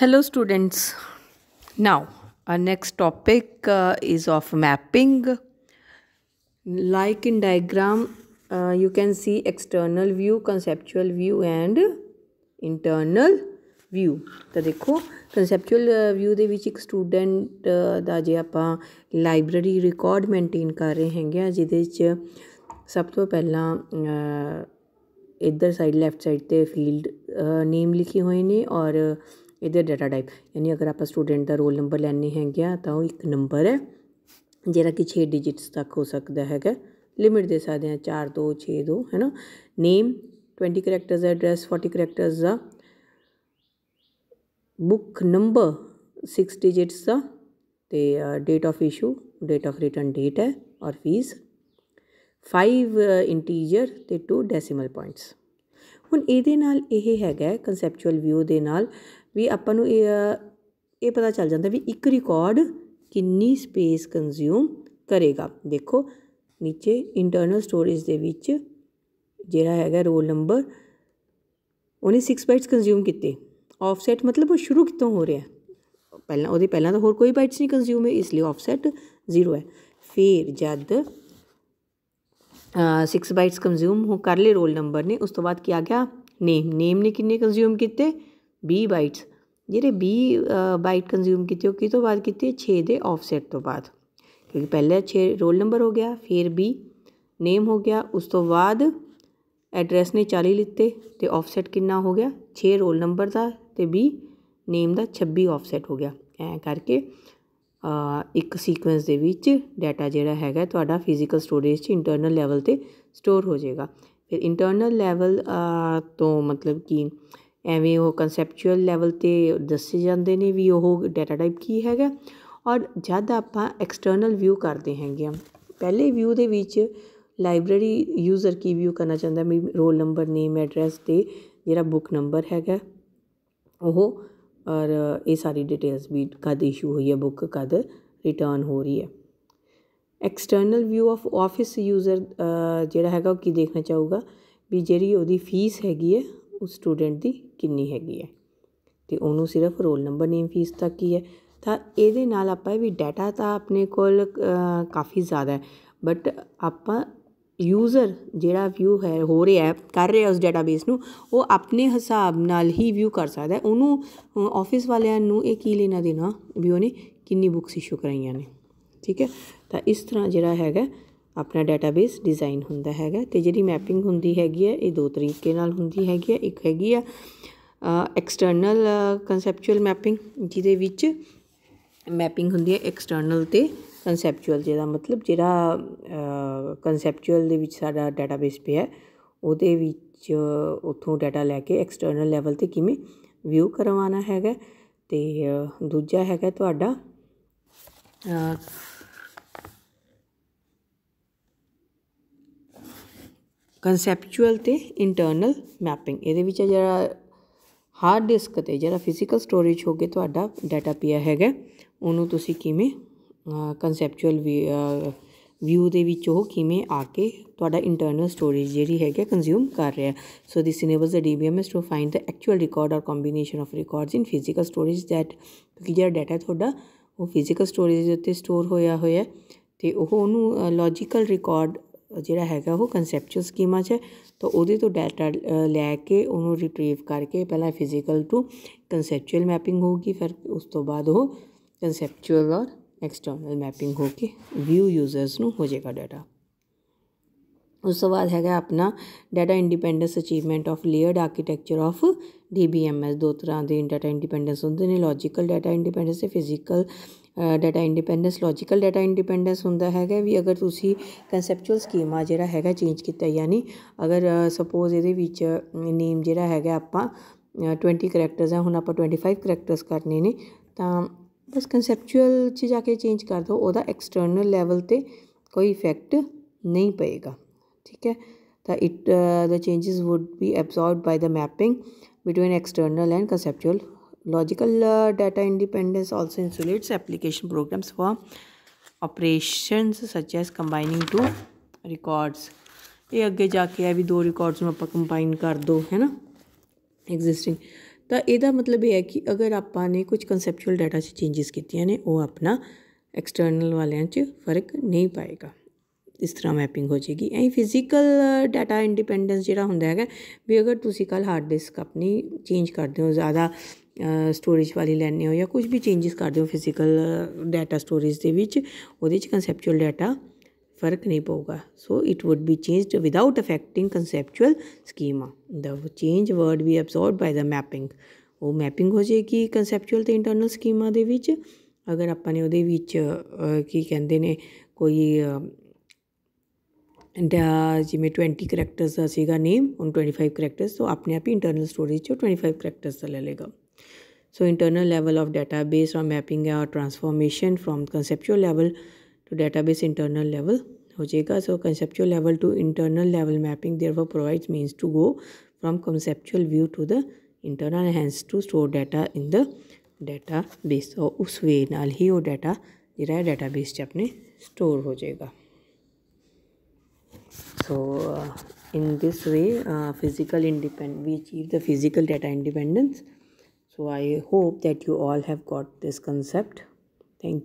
Hello students. Now our next topic uh, is of mapping. Like in diagram uh, you can see external view, conceptual view and internal view ਤਾਂ ਦੇਖੋ conceptual view ਦੇ ਵਿੱਚ ਇੱਕ student ਦਾ ਜੇ ਆਪਾਂ library record maintain ਕਰ ਰਹੇ ਹੈਗੇ ਆ ਜਿਹਦੇ ਵਿੱਚ ਸਭ ਤੋਂ ਪਹਿਲਾਂ ਇੱਧਰ ਸਾਈਡ ਲੈਫਟ ਸਾਈਡ ਤੇ ਫੀਲਡ ਨੇਮ ਲਿਖੇ ਹੋਏ ਨੇ ਔਰ ਇਹਦੇ ਡਾਟਾ ਟਾਈਪ ਯਾਨੀ ਅਗਰ ਆਪਾਂ ਸਟੂਡੈਂਟ ਦਾ ਰੋਲ ਨੰਬਰ ਲੈਣੇ ਹੈਗੇ ਆ ਤਾਂ ਉਹ ਇੱਕ ਨੰਬਰ ਹੈ ਜਿਹੜਾ ਕਿ 6 ਡਿਜਿਟਸ ਤੱਕ ਹੋ ਸਕਦਾ ਹੈਗਾ ਲਿਮਿਟ ਦੇ ਸਕਦੇ ਆ 4 2 6 2 ਹੈਨਾ ਨੇਮ 20 ਕੈਰੈਕਟਰਸ ਐਡਰੈਸ 40 ਕੈਰੈਕਟਰਸ ਦਾ ਬੁੱਕ ਨੰਬਰ 6 ਡਿਜਿਟਸ ਦਾ ਤੇ date of issue date of return date ਹੈ ਔਰ ਫੀਸ 5 ਇੰਟੀਜਰ ਤੇ 2 ਡੈਸੀਮਲ ਪੁਆਇੰਟਸ ਹੁਣ ਇਹਦੇ ਨਾਲ ਇਹ ਹੈਗਾ ਕਨਸੈਪਚੁਅਲ ਵਿਊ ਦੇ ਨਾਲ ਵੀ ਆਪਾਂ ਨੂੰ ਇਹ ਇਹ ਪਤਾ ਚੱਲ ਜਾਂਦਾ ਵੀ ਇੱਕ ਰਿਕਾਰਡ ਕਿੰਨੀ ਸਪੇਸ ਕੰਜ਼ਿਊਮ ਕਰੇਗਾ ਦੇਖੋ ਨੀਚੇ ਇੰਟਰਨਲ ਸਟੋਰੇਜ ਦੇ ਵਿੱਚ ਜਿਹੜਾ ਹੈਗਾ ਰੋਲ ਨੰਬਰ ਉਹਨੇ 6 ਬਾਈਟਸ ਕੰਜ਼ਿਊਮ ਕੀਤੇ ਆਫਸੈਟ ਮਤਲਬ ਉਹ ਸ਼ੁਰੂ ਕਿਤੋਂ ਹੋ ਰਿਹਾ ਪਹਿਲਾਂ ਉਹਦੇ ਪਹਿਲਾਂ ਤਾਂ ਹੋਰ ਕੋਈ ਬਾਈਟਸ ਨਹੀਂ ਕੰਜ਼ਿਊਮ ਹੈ ਇਸ ਲਈ ਆਫਸੈਟ 0 ਹੈ ਫਿਰ ਜਦ 6 ਬਾਈਟਸ ਕੰਜ਼ਿਊਮ ਹੋ ਕਰ ਲਏ ਰੋਲ ਨੰਬਰ ਨੇ ਉਸ ਤੋਂ ਬਾਅਦ ਕੀ ਆ ਗਿਆ ਨੇਮ ਨੇਮ ਨੇ ਕਿੰਨੇ ਕੰਜ਼ਿਊਮ ਕੀਤੇ 20 ਬਾਈਟਸ ਜਿਹੜੇ 20 ਬਾਈਟ ਕੰਜ਼ਿਊਮ ਕੀਤੇ ਉਹ ਕਿਤੋਂ ਬਾਅਦ ਕੀਤੇ 6 ਦੇ ਆਫਸੈਟ ਤੋਂ ਬਾਅਦ ਕਿਉਂਕਿ ਪਹਿਲੇ 6 ਰੋਲ ਨੰਬਰ ਹੋ ਗਿਆ ਫਿਰ 20 ਨੇਮ ਹੋ ਗਿਆ ਉਸ ਤੋਂ ਬਾਅਦ ਐਡਰੈਸ ਨੇ 40 ਲਿੱਤੇ ਤੇ ਆਫਸੈਟ ਕਿੰਨਾ ਹੋ ਗਿਆ 6 ਰੋਲ ਨੰਬਰ ਦਾ ਤੇ 20 ਨੇਮ ਦਾ 26 ਆਫਸੈਟ ਹੋ ਗਿਆ ਐ ਕਰਕੇ ਇੱਕ ਸੀਕੁਐਂਸ ਦੇ ਵਿੱਚ ਡਾਟਾ ਜਿਹੜਾ ਹੈਗਾ ਤੁਹਾਡਾ ਫਿਜ਼ੀਕਲ ਸਟੋਰੇਜ 'ਚ ਇੰਟਰਨਲ ਲੈਵਲ ਤੇ ਸਟੋਰ ਹੋ ਜਾਏਗਾ ਫਿਰ ਇੰਟਰਨਲ ਲੈਵਲ ਤੋਂ ਮਤਲਬ ਕਿ ਐਵੇਂ ਉਹ ਕਨਸੈਪਚੁਅਲ ਲੈਵਲ 'ਤੇ ਦੱਸੇ ਜਾਂਦੇ ਨੇ ਵੀ ਉਹ ਡਾਟਾ ਟਾਈਪ ਕੀ ਹੈਗਾ ਔਰ ਜਦ ਆਪਾਂ ਐਕਸਟਰਨਲ ਵਿਊ ਕਰਦੇ ਹੈਗੇ ਪਹਿਲੇ ਵਿਊ ਦੇ ਵਿੱਚ ਲਾਇਬ੍ਰੇਰੀ ਯੂਜ਼ਰ ਕੀ ਵਿਊ ਕਰਨਾ ਚਾਹੁੰਦਾ ਮੈਂ ਰੋਲ ਨੰਬਰ ਨੇਮ ਐਡਰੈਸ ਤੇ ਜਿਹੜਾ ਬੁੱਕ ਨੰਬਰ ਹੈਗਾ ਉਹ ਔਰ ਇਹ ਸਾਰੀ ਡਿਟੇਲਸ ਵੀ ਕਦ ਇਸ਼ੂ ਹੋਈ ਹੈ ਬੁੱਕ ਕਦ ਰਿਟਰਨ ਹੋ ਰਹੀ ਹੈ external view of office user ਜਿਹੜਾ ਹੈਗਾ ਉਹ ਕੀ ਦੇਖਣਾ ਚਾਹੂਗਾ ਵੀ ਜਿਹੜੀ ਉਹਦੀ ਫੀਸ ਹੈਗੀ ਹੈ ਉਸ ਸਟੂਡੈਂਟ ਦੀ ਕਿੰਨੀ ਹੈਗੀ ਹੈ ਤੇ ਉਹਨੂੰ ਸਿਰਫ ਰੋਲ ਨੰਬਰ ਨੇਮ ਫੀਸ ਤੱਕ ਹੀ ਹੈ ਤਾਂ ਇਹਦੇ ਨਾਲ ਆਪਾਂ ਇਹ ਵੀ ਡਾਟਾ ਤਾਂ ਆਪਣੇ ਕੋਲ ਕਾਫੀ ਜ਼ਿਆਦਾ ਹੈ ਬਟ ਆਪਾਂ ਯੂਜ਼ਰ ਜਿਹੜਾ ਵਿਊ ਹੈ ਹੋ ਰਿਹਾ ਕਰ ਰਿਹਾ ਉਸ ਡਾਟਾਬੇਸ ਨੂੰ ਉਹ ਆਪਣੇ ਹਿਸਾਬ ਨਾਲ ਹੀ ਵਿਊ ਕਰ ਸਕਦਾ ਉਹਨੂੰ ਆਫਿਸ ਵਾਲਿਆਂ ਨੂੰ ਇਹ ਕੀ ਲੈਣਾ ਦੇਣਾ ਵੀ ਉਹਨੇ ਕਿੰਨੀ ਬੁੱਕਸ ਇਸ਼ੂ ਕਰਾਈਆਂ ਨੇ ਠੀਕ ਹੈ ਤਾਂ ਇਸ ਤਰ੍ਹਾਂ ਜਿਹੜਾ ਹੈਗਾ ਆਪਣਾ ਡਾਟਾਬੇਸ ਡਿਜ਼ਾਈਨ ਹੁੰਦਾ ਹੈਗਾ ਤੇ ਜਿਹੜੀ ਮੈਪਿੰਗ ਹੁੰਦੀ ਹੈਗੀ ਹੈ ਇਹ ਦੋ ਤਰੀਕੇ ਨਾਲ ਹੁੰਦੀ ਹੈਗੀ ਹੈ ਇੱਕ ਹੈਗੀ ਆ ਐਕਸਟਰਨਲ ਕਨਸੈਪਚੁਅਲ ਮੈਪਿੰਗ ਜਿਹਦੇ ਵਿੱਚ ਮੈਪਿੰਗ ਹੁੰਦੀ ਹੈ ਐਕਸਟਰਨਲ ਤੇ ਕਨਸੈਪਚੁਅਲ ਜਿਹਦਾ ਮਤਲਬ ਜਿਹੜਾ ਕਨਸੈਪਚੁਅਲ ਦੇ ਵਿੱਚ ਸਾਡਾ ਡਾਟਾਬੇਸ ਪਿਆ ਉਹਦੇ ਵਿੱਚ ਉਥੋਂ ਡਾਟਾ ਲੈ ਕੇ ਐਕਸਟਰਨਲ ਲੈਵਲ ਤੇ ਕਿਵੇਂ ਵਿਊ ਕਰਵਾਉਣਾ ਹੈਗਾ ਤੇ ਦੂਜਾ ਹੈਗਾ ਤੁਹਾਡਾ ਕਨਸੈਪਚੁਅਲ ਤੇ ਇੰਟਰਨਲ ਮੈਪਿੰਗ ਇਹਦੇ ਵਿੱਚ ਜਿਹੜਾ ਹਾਰਡ ਡਿਸਕ ਤੇ ਜਿਹੜਾ ਫਿਜ਼ੀਕਲ ਸਟੋਰੇਜ ਹੋਗੇ ਤੁਹਾਡਾ ਡਾਟਾ ਪਿਆ ਹੈਗਾ ਉਹਨੂੰ ਤੁਸੀਂ ਕਿਵੇਂ ਕਨਸੈਪਚੁਅਲ ਵਿਊ ਦੇ ਵਿੱਚ ਉਹ ਕਿਵੇਂ ਆ ਕੇ ਤੁਹਾਡਾ ਇੰਟਰਨਲ ਸਟੋਰੇਜ ਜਿਹੜੀ ਹੈਗਾ ਕੰਜ਼ਿਊਮ ਕਰ ਰਿਹਾ so this enables the DBMS to find the actual record or combination of records in physical storage that ਕਿ ਜਿਹੜਾ ਡਾਟਾ ਤੁਹਾਡਾ ਉਹ ਫਿਜ਼ੀਕਲ ਸਟੋਰੇਜ ਦੇ ਉੱਤੇ ਸਟੋਰ ਹੋਇਆ ਹੋਇਆ ਤੇ ਉਹ ਉਹਨੂੰ ਲੌਜੀਕਲ ਰਿਕਾਰਡ ਜਿਹੜਾ ਹੈਗਾ ਉਹ ਕਨਸੈਪਚੁਅਲ ਸਕੀਮਾ 'ਚ ਤਾਂ ਉਹਦੇ ਤੋਂ ਡਾਟਾ ਲੈ ਕੇ ਉਹਨੂੰ ਰਿਟਰੀਵ ਕਰਕੇ ਪਹਿਲਾਂ ਫਿਜ਼ੀਕਲ ਟੂ ਕਨਸੈਪਚੁਅਲ ਮੈਪਿੰਗ ਹੋਊਗੀ ਫਿਰ ਉਸ ਤੋਂ ਬਾਅਦ ਉਹ ਕਨਸੈਪਚੁਅਲ ਔਰ ਐਕਸਟਰਨਲ ਮੈਪਿੰਗ ਹੋ ਕੇ ਵਿਊ ਯੂਜ਼ਰਸ ਨੂੰ ਹੋ ਜਾਏਗਾ ਡਾਟਾ ਉਸ ਤੋਂ ਬਾਅਦ ਹੈਗਾ ਆਪਣਾ data independence achievement of layered architecture of DBMS ਦੋ ਤਰ੍ਹਾਂ ਦੇ ਡਾਟਾ ਇੰਡੀਪੈਂਡੈਂਸ ਹੁੰਦੇ ਨੇ ਲੌਜੀਕਲ ਡਾਟਾ ਇੰਡੀਪੈਂਡੈਂਸ ਤੇ physical data independence logical data independence ਹੁੰਦਾ ਹੈਗਾ ਵੀ ਅਗਰ ਤੁਸੀਂ ਕਨਸੈਪਚੁਅਲ ਸਕੀਮਾ ਜਿਹੜਾ ਹੈਗਾ ਚੇਂਜ ਕੀਤਾ ਯਾਨੀ ਅਗਰ ਸਪੋਜ਼ ਇਹਦੇ ਵਿੱਚ ਨੇਮ ਜਿਹੜਾ ਹੈਗਾ ਆਪਾਂ 20 ਕੈਰੈਕਟਰਸ ਆ ਹੁਣ ਆਪਾਂ 25 ਕੈਰੈਕਟਰਸ ਕਰਨੇ ਨੇ ਤਾਂ ਬਸ ਕਨਸੈਪਚੁਅਲ 'ਚ ਜਾ ਕੇ ਚੇਂਜ ਕਰ ਦਿਓ ਉਹਦਾ ਐਕਸਟਰਨਲ ਲੈਵਲ ਤੇ ਕੋਈ ਇਫੈਕਟ ਨਹੀਂ ਪਏਗਾ ਠੀਕ ਹੈ ਤਾਂ it the changes would be absorbed by the mapping between external and conceptual Logical uh, data independence also insulates application programs for operations such as combining two records. ਇਹ ਅੱਗੇ ਜਾ ਕੇ ਆ ਵੀ ਦੋ ਰਿਕਾਰਡਸ ਨੂੰ ਆਪਾਂ ਕੰਬਾਈਨ ਕਰ ਦੋ ਹੈਨਾ ਐਗਜ਼ਿਸਟਿੰਗ ਤਾਂ ਇਹਦਾ ਮਤਲਬ ਇਹ ਹੈ ਕਿ ਅਗਰ ਆਪਾਂ ਨੇ ਕੁਝ ਕਨਸੈਪਚੁਅਲ ਡਾਟਾ 'ਚ ਚੇਂਜਸ ਕੀਤੀਆਂ ਨੇ ਉਹ ਆਪਣਾ ਐਕਸਟਰਨਲ ਵਾਲਿਆਂ 'ਚ ਫਰਕ ਨਹੀਂ ਪਾਏਗਾ ਇਸ ਤਰ੍ਹਾਂ ਮੈਪਿੰਗ ਹੋ ਜੇਗੀ ਐਂ ਫਿਜ਼ੀਕਲ ਡਾਟਾ ਇੰਡੀਪੈਂਡੈਂਸ ਜਿਹੜਾ ਹੁੰਦਾ ਹੈਗਾ ਵੀ ਅਗਰ ਤੁਸੀਂ ਕੱਲ ਹਾਰਡ ਡਿਸਕ ਆਪਣੀ ਚੇਂਜ ਕਰਦੇ ਹੋ ਜ਼ਿਆਦਾ ਸਟੋਰੇਜ ਵਾਲੀ ਲੈਣੇ ਹੋ ਜਾਂ ਕੁਝ ਵੀ ਚੇਂजेस ਕਰਦੇ ਹੋ ਫਿਜ਼ੀਕਲ ਡਾਟਾ ਸਟੋਰੇਜ ਦੇ ਵਿੱਚ ਉਹਦੇ 'ਚ ਕਨਸੈਪਚੁਅਲ ਡਾਟਾ ਫਰਕ ਨਹੀਂ ਪਊਗਾ so it would be changed without affecting conceptual schema ਦਾ change would be absorbed by the mapping ਉਹ ਮੈਪਿੰਗ ਹੋ ਜਾਏਗੀ ਕਨਸੈਪਚੁਅਲ ਤੇ ਇੰਟਰਨਲ ਸਕੀਮਾ ਦੇ ਵਿੱਚ ਅਗਰ ਆਪਾਂ ਨੇ ਉਹਦੇ ਵਿੱਚ ਕੀ ਕਹਿੰਦੇ ਨੇ ਕੋਈ ਦਾ ਜਿਵੇਂ 20 ਕੈਰੈਕਟਰਸ ਦਾ ਸੀਗਾ ਨੇਮ ਉਹਨ 25 ਕੈਰੈਕਟਰਸ ਸੋ ਆਪਣੇ ਆਪ ਹੀ ਇੰਟਰਨਲ ਸਟੋਰੇਜ ਚ 25 ਕੈਰੈਕਟਰਸ ਦਾ ਲੈ ਲੇਗਾ So internal level of database or mapping or transformation from conceptual level to database internal level ho jayega. So conceptual level to internal level mapping therefore provides means to go from conceptual view to the internal hence to store data in the database. So us way nal hi oh data jira database ch apne store ho jayega. So uh, in this way uh, physical independent we achieve the physical data independence. So I hope that you all have got this concept. Thank you.